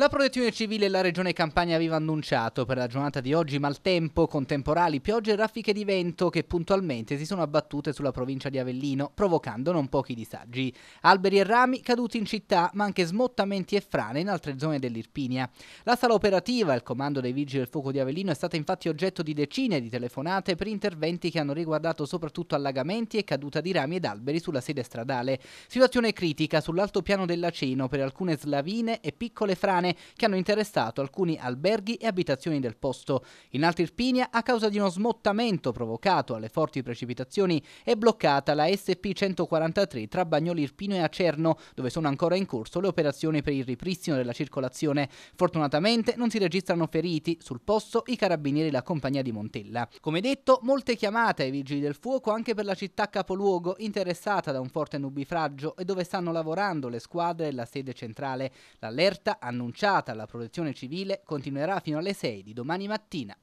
La protezione civile e la regione Campania aveva annunciato per la giornata di oggi maltempo con temporali, piogge e raffiche di vento che puntualmente si sono abbattute sulla provincia di Avellino, provocando non pochi disagi. Alberi e rami caduti in città, ma anche smottamenti e frane in altre zone dell'Irpinia. La sala operativa, il comando dei vigili del fuoco di Avellino, è stata infatti oggetto di decine di telefonate per interventi che hanno riguardato soprattutto allagamenti e caduta di rami ed alberi sulla sede stradale. Situazione critica sull'altopiano dell'Aceno per alcune slavine e piccole frane frane che hanno interessato alcuni alberghi e abitazioni del posto. In Alta Irpinia, a causa di uno smottamento provocato alle forti precipitazioni, è bloccata la SP 143 tra Bagnoli Irpino e Acerno, dove sono ancora in corso le operazioni per il ripristino della circolazione. Fortunatamente non si registrano feriti, sul posto i carabinieri e la compagnia di Montella. Come detto, molte chiamate ai vigili del fuoco anche per la città capoluogo, interessata da un forte nubifragio e dove stanno lavorando le squadre e la sede centrale. L'allerta annunciata annunciata alla protezione civile continuerà fino alle 6 di domani mattina.